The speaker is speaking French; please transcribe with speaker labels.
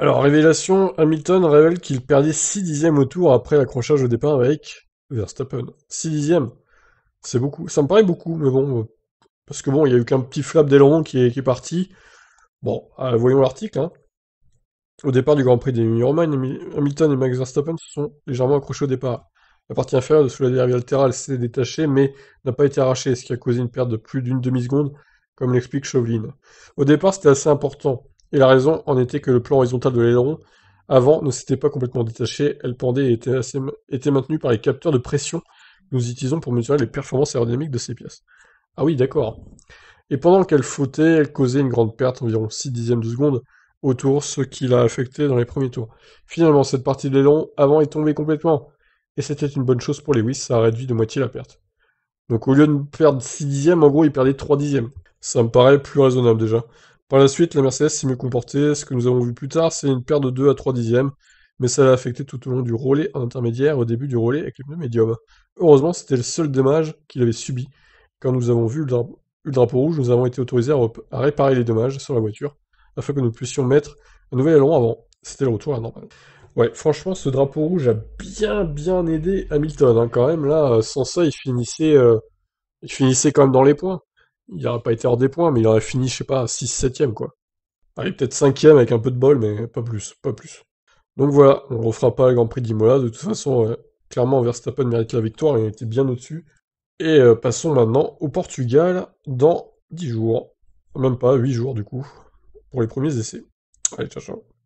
Speaker 1: Alors, révélation, Hamilton révèle qu'il perdait 6 dixièmes au tour après l'accrochage au départ avec Verstappen. 6 dixièmes C'est beaucoup. Ça me paraît beaucoup, mais bon. Euh, parce que bon, il n'y a eu qu'un petit flap d'aileron qui est, parti. Bon, euh, voyons l'article. Hein. Au départ du Grand Prix des Romagne, Hamilton et Max Verstappen se sont légèrement accrochés au départ. La partie inférieure de sous la dérive latérale s'est détachée, mais n'a pas été arrachée, ce qui a causé une perte de plus d'une demi-seconde, comme l'explique Chauvelin. Au départ, c'était assez important. Et la raison en était que le plan horizontal de l'aileron avant ne s'était pas complètement détaché, elle pendait et était, maintenue par les capteurs de pression que nous utilisons pour mesurer les performances aérodynamiques de ces pièces. Ah oui, d'accord. Et pendant qu'elle flottait, elle causait une grande perte, environ 6 dixièmes de seconde, autour, ce qui l'a affecté dans les premiers tours. Finalement, cette partie de l'aileron, avant est tombée complètement. Et c'était une bonne chose pour Lewis, ça a réduit de moitié la perte. Donc au lieu de perdre 6 dixièmes, en gros, il perdait 3 dixièmes. Ça me paraît plus raisonnable déjà. Par la suite, la Mercedes s'est mieux comportée. Ce que nous avons vu plus tard, c'est une perte de 2 à 3 dixièmes, mais ça l'a affecté tout au long du relais en intermédiaire au début du relais avec les pneus médium. Heureusement, c'était le seul dommage qu'il avait subi. Quand nous avons vu le, drapeau rouge, nous avons été autorisés à, réparer les dommages sur la voiture afin que nous puissions mettre un nouvel aileron avant. C'était le retour à normal. Ouais, franchement, ce drapeau rouge a bien bien aidé Hamilton hein. quand même. Là, sans ça, il finissait, euh, il finissait quand même dans les points il n'aurait pas été hors des points, mais il aurait fini, je sais pas, 6-7ème, quoi. Allez, peut-être 5ème avec un peu de bol, mais pas plus, pas plus. Donc voilà, on ne refera pas le Grand Prix d'Imola. De toute façon, euh, clairement, Verstappen mérite la victoire, il était bien au-dessus. Et euh, passons maintenant au Portugal dans 10 jours. Même pas, 8 jours du coup, pour les premiers essais. Allez, ciao,